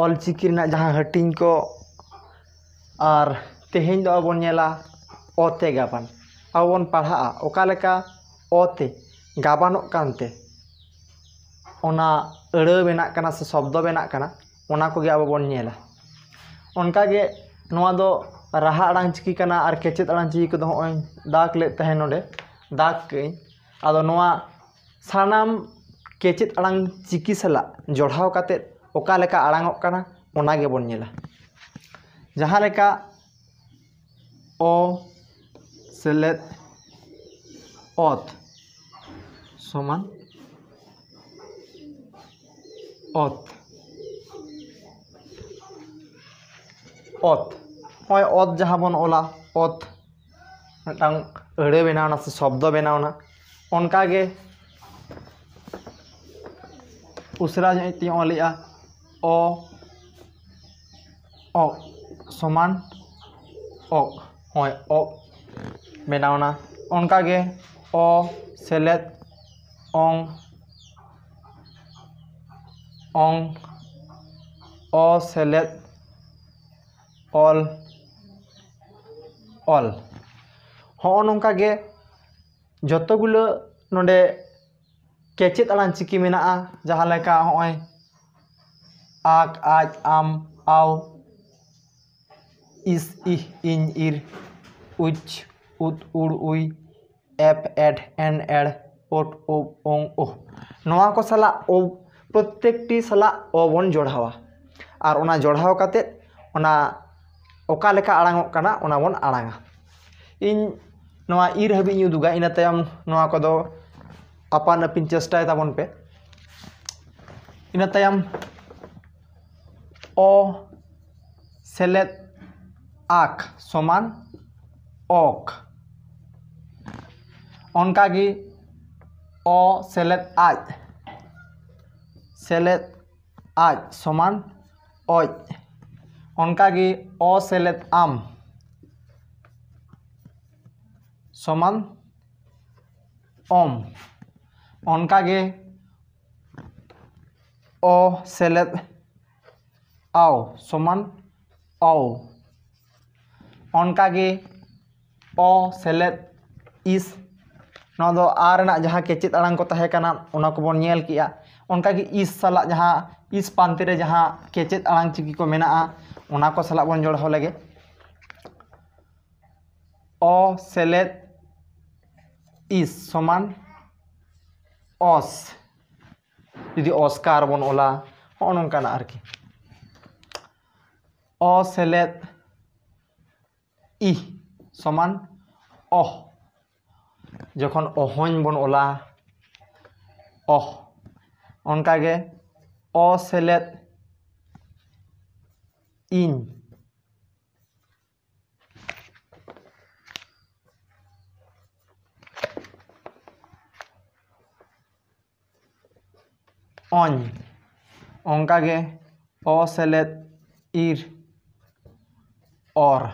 ᱚᱞᱪᱤᱠᱤ ᱨᱮᱱᱟᱜ ᱡᱟᱦᱟᱸ ᱦᱟᱹᱴᱤᱧ ᱠᱚ ᱟᱨ ᱛᱮᱦᱮᱧ ᱫᱚ ᱟᱵᱚ ᱵᱚᱱ ᱧᱮᱞᱟ ᱚᱛᱮ ᱜᱟᱵᱟᱱ ᱟᱵᱚ ᱵᱚᱱ ᱯᱟᱲᱦᱟᱜᱼᱟ ᱚᱠᱟ ᱞᱮᱠᱟ ᱚᱛᱮ ᱜᱟᱵᱟᱱᱚᱜ ᱠᱟᱱᱛᱮ ᱚᱱᱟ ᱟᱹᱲᱟᱹ ᱵᱮᱱᱟᱜ ᱠᱟᱱᱟ ᱥᱮ ᱥᱚᱵᱫᱚ ᱵᱮᱱᱟᱜ ᱠᱟᱱᱟ ᱚᱱᱟ ᱠᱚᱜᱮ ᱟᱵᱚ ᱵᱚᱱ ᱧᱮᱞᱟ ᱚᱱᱠᱟᱜᱮ ᱱᱚᱣᱟ ᱫᱚ ᱨᱟᱦᱟ ᱟᱲᱟᱝ ᱪᱤᱠᱤ ᱠᱟᱱᱟ ᱟᱨ ᱠᱮᱪᱮᱫ ᱟᱲᱟᱝ ᱪᱤᱠᱤ ᱠᱚᱫᱚ ᱦᱚᱸᱜᱼᱚᱭ ᱫᱟᱜᱽ ᱞᱮᱫ ᱛᱟᱦᱮᱸ ᱱᱚᱰᱮ ᱫᱟᱜᱽ ᱠᱟᱹᱧ ᱟᱫᱚ ᱱᱚᱣᱟ ᱥᱟᱱᱟᱢ ᱠᱮᱪᱮᱫ ᱟᱲᱟᱝ ᱪᱤᱠᱤ ᱥᱟᱞᱟᱜ ᱡᱚᱲᱟᱣ ᱠᱟᱛᱮᱫ ᱚᱠᱟ ᱞᱮᱠᱟ ᱟᱲᱟᱝᱚᱜ ᱠᱟᱱᱟ ᱚᱱᱟ ᱜᱮᱵᱚᱱ ᱧᱮᱞᱟ ᱡᱟᱦᱟᱸ ᱞᱮᱠᱟ ᱚ ᱥᱮᱞᱮᱫ ᱚᱛ ᱥᱚᱢᱟᱱ ᱚᱛ ᱚᱛ ᱱᱚᱜᱼᱚᱭ ᱚᱛ ᱡᱟᱦᱟᱸ ᱵᱚᱱ ᱚᱞᱟ ᱚᱛ ᱢᱤᱫᱴᱟᱝ ᱟᱹᱲᱟᱹ ᱵᱮᱱᱟᱣᱱᱟ ᱥᱮ ᱥᱚᱵᱫᱚ ᱵᱮᱱᱟᱣᱱᱟ ᱚᱱᱠᱟᱜᱮ ᱩᱥᱨᱟ ᱧᱚᱜ ᱛᱤᱧ ᱚᱞᱮᱜᱼᱟ অ সমান ᱚᱠ ᱦᱚᱸᱜᱼᱚᱭ ᱚᱠ ᱵᱮᱱᱟᱣᱱᱟ ᱚᱱᱠᱟᱜᱮ ᱚ ᱥᱮᱞᱮᱫ ᱚᱝ ᱚᱝ ᱚ ᱥᱮᱞᱮᱫ ᱚᱞ ᱚᱞ ᱦᱚᱸᱜᱼᱚ ᱱᱚᱝᱠᱟᱜᱮ ᱡᱚᱛᱚ ᱜᱩᱞᱟᱹ ᱱᱚᱰᱮ ᱠᱮᱪᱮᱫ ᱟᱲᱟᱝ ᱪᱤᱠᱤ ᱢᱮᱱᱟᱜᱼᱟ ᱡᱟᱦᱟᱸ ᱞᱮᱠᱟ ᱦᱚᱸᱜᱼᱚᱭ आक आज आम आओ इस इह इन इर उच उत उड़ उई एप एड एन एड ओट ओ ओं ओ नवा को साला ओ प्रत्येकटी साला ओ बन जोड़ावा और उना जोड़ाव काते उना ओका लेका आड़ांगोग काना उना बन आड़ांगा इन नवा इर हबी इन उदुगा इन तायम नवा को दो अपन अपन चेष्टाय ताबन पे इन तायम O select ak soman ok ᱚᱱᱠᱟ ᱜᱮ O select aj select aj soman oj ᱚᱱᱠᱟ ᱜᱮ O select am soman om ᱚᱱᱠᱟ ᱜᱮ O select औ समान औ ᱚᱱᱠᱟᱜᱮ ᱚ ᱥᱮᱞᱮᱫ ᱤᱥ ᱱᱚᱣᱟ ᱫᱚ ᱟᱨ ᱨᱮᱱᱟᱜ ᱡᱟᱦᱟᱸ ᱠᱮᱪᱮᱫ ᱟᱲᱟᱝ ᱠᱚ ᱛᱟᱦᱮᱸ ᱠᱟᱱᱟ ᱚᱱᱟ ᱠᱚᱵᱚᱱ ᱧᱮᱞ ᱠᱮᱜᱼᱟ ᱚᱱᱠᱟᱜᱮ ᱤᱥ ᱥᱟᱞᱟᱜ ᱡᱟᱦᱟᱸ ᱤᱥ ᱯᱟᱱᱛᱮ ᱨᱮ ᱡᱟᱦᱟᱸ ᱠᱮᱪᱮᱫ ᱟᱲᱟᱝ ᱪᱤᱠᱤ ᱠᱚ ᱢᱮᱱᱟᱜᱼᱟ ᱚᱱᱟ ᱠᱚ ᱥᱟᱞᱟᱜ ᱵᱚᱱ ᱡᱚᱲᱟᱣ ᱞᱮᱜᱮ अ सेलेद इस समान अस जुदी अस्कार बन ओला हन नौकान आरकी অ সেলেদ ই সমান অহ যখন অহন বন ওলা অহ অনকাগে অ সেলেদ ইন অন অনকাগে অ সেলেদ ইর अर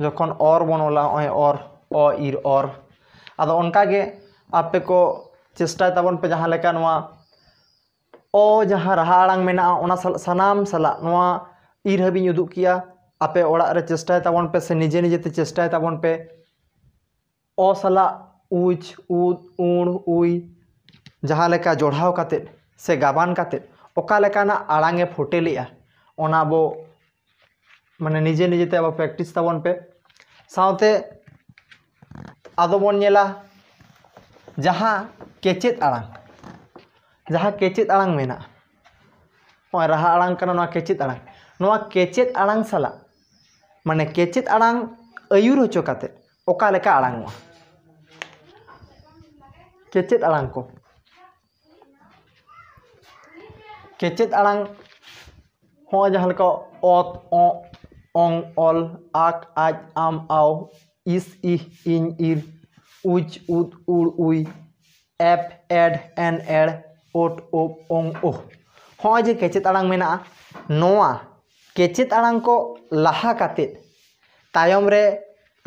जो अर बनला अर अ इर अर अद आपे को चेष्टाताबन पे जहाँ ओ जहाँ रहाड़ में ना सनाम साला इर हाबी उदू किया आपे ओर चेष्टाताबन पे से निजे निजे चेष्टाताबन पे ओ साला उच उद उड़ उ जहाँ जोड़ाव से गाबान गाबानते आड़ फोटेलेगा बो ᱢᱟᱱᱮ ᱱᱤᱡᱮ ᱱᱤᱡᱮᱛᱮ ᱟᱵᱚ ᱯᱨᱮᱠᱴᱤᱥ ᱛᱟᱵᱚᱱ ᱯᱮ ᱥᱟᱶᱛᱮ ᱟᱫᱚ ᱵᱚᱱ ᱧᱮᱞᱟ ᱡᱟᱦᱟᱸ ᱠᱮᱪᱮᱫ ᱟᱲᱟᱝ ᱡᱟᱦᱟᱸ ᱠᱮᱪᱮᱫ ᱟᱲᱟᱝ ᱢᱮᱱᱟᱜᱼᱟ ᱱᱚᱜᱼᱚᱭ ᱨᱟᱦᱟ ᱟᱲᱟᱝ ᱠᱟᱱᱟ ᱱᱚᱣᱟ ᱠᱮᱪᱮᱫ ᱟᱲᱟᱝ ᱱᱚᱣᱟ ᱠᱮᱪᱮᱫ ᱟᱲᱟᱝ ᱥᱟᱞᱟᱜ ᱢᱟᱱᱮ ᱠᱮᱪᱮᱫ ᱟᱲᱟᱝ ᱟᱹᱭᱩᱨ ᱦᱚᱪᱚ ᱠᱟᱛᱮᱫ ᱚᱠᱟ ᱞᱮᱠᱟ ᱟᱲᱟᱝᱚᱜᱼᱟ ᱠᱮᱪᱮᱫ ᱟᱲᱟᱝ ᱠᱚ ᱠᱮᱪᱮᱫ ᱟᱲᱟᱝ ᱦᱚᱸ ᱡᱟᱦᱟᱸ ᱞᱮᱠᱟ ᱚᱛ ᱚᱸᱜ ong ol ak aj am au is ih in ir uj ut ul ui ep ed en er ot op on o oh. hoy je kechet alang mena noa kechet alang ko laha katit tayom re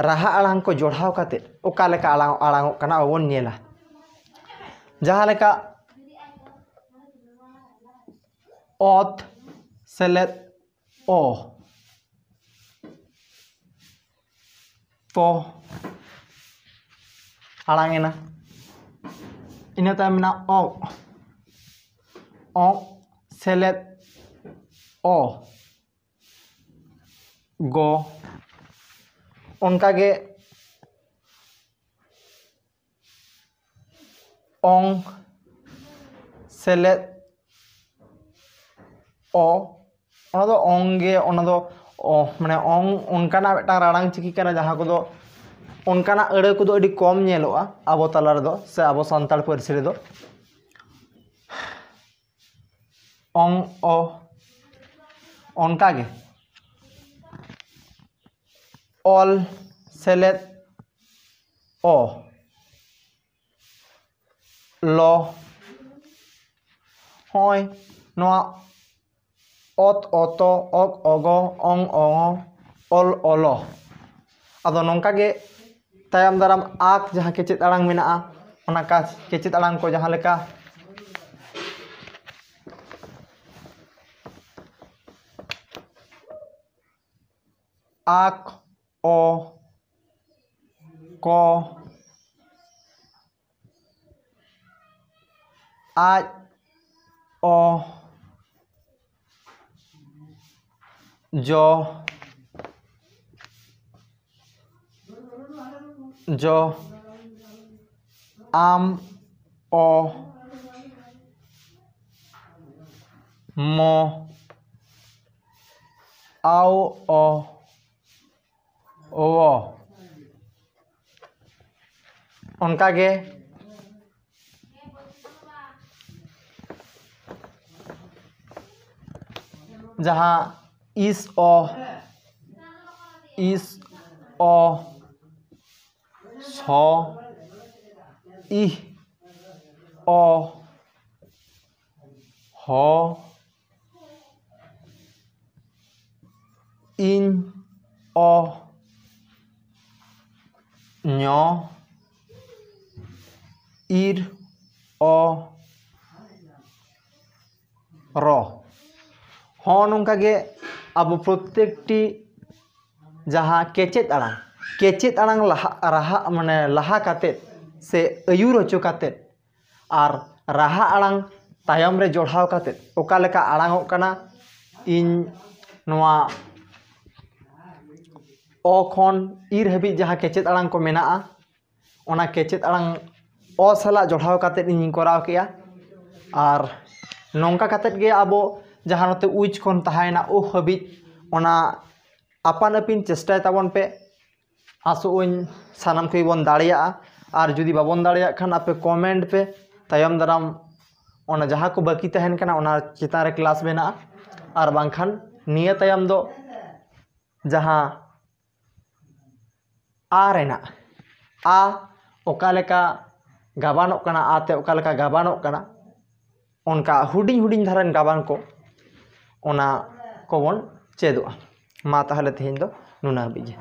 raha alang ko jodhao katit oka leka alang alang kana obon niela jaha leka ot selet o oh. ᱯᱚ ᱟᱲᱟᱝ ᱮᱱᱟ ᱤᱱᱟᱹ ᱛᱟᱭᱚᱢ ᱢᱮᱱᱟᱜᱼᱟ ᱚ ᱚ ᱥᱮᱞᱮᱫ ᱚ ᱜᱚ ᱚᱱᱠᱟᱜᱮ ᱚᱝ ᱥᱮᱞᱮᱫ ᱚ ᱚᱱᱟ ᱫᱚ ᱚᱝ ᱜᱮ ᱚᱱᱟ ᱫᱚ ᱢᱟᱱᱮ ᱚᱝ ᱚᱱᱠᱟᱱᱟᱜ ᱢᱤᱫᱴᱟᱝ ᱨᱟᱲᱟᱝ ᱪᱤᱠᱤ ᱠᱟᱱᱟ ᱡᱟᱦᱟᱸ ᱠᱚᱫᱚ ᱚᱱᱠᱟᱱᱟᱜ ᱟᱹᱲᱟᱹ ᱠᱚᱫᱚ ᱟᱹᱰᱤ ᱠᱚᱢ ᱧᱮᱞᱚᱜᱼᱟ ᱟᱵᱚ ᱛᱟᱞᱟ ᱨᱮᱫᱚ ᱥᱮ ᱟᱵᱚ ᱥᱟᱱᱛᱟᱲ ᱯᱟᱹᱨᱥᱤ ᱨᱮᱫᱚ ᱚᱝ ᱚ ᱚᱱᱠᱟᱜᱮ ᱚᱞ ᱥᱮᱞᱮᱫ ᱚ ᱞᱚ ᱦᱚᱸᱜᱼᱚᱭ ᱱᱚᱣᱟ ot oto ok ogo ong ong ol olo ado nongka ge tayam daram ak jaha kecit alang mina a onaka kecit alang ko jaha leka ak o ko a o जो जो आम ओ मो आओ ओ ओ उनका के जहाँ is o is o so i o ho in o ño ir o ro HO nunca que... अब प्रत्येक जहाँ केचेद आड़ांग केचेद आड़ांग लहा रहा माने लहा से अयूर हचो काते और रहा आड़ांग तायम रे जोड़ाव काते ओकालेका आड़ांग होकना इन इर हबी जहाँ केचेद आड़ांग को मेना ओना केचेद आड़ांग सला जोड़ाव इन कराव और नौका अब जहाँ उच खन ओ हबीपी चेष्टाताबन पे आसोन सामान खी बन दी बाबन दान आपे कमेंट पे तम दाराम जहाँ को बाकी चितान क्लास बना बाखान नियम दो जहाँ आना आका गाबान आते गाबान हूँ हूँ धारा गाबान को ᱚᱱᱟ ᱠᱚᱵᱚᱱ ᱪᱮᱫᱚᱜᱼᱟ ᱢᱟ ᱛᱟᱦᱚᱞᱮ ᱛᱮᱦᱮᱧ ᱫᱚ ᱱᱩᱱᱟᱹᱜ ᱦᱟᱹᱵᱤᱡ ᱜᱮ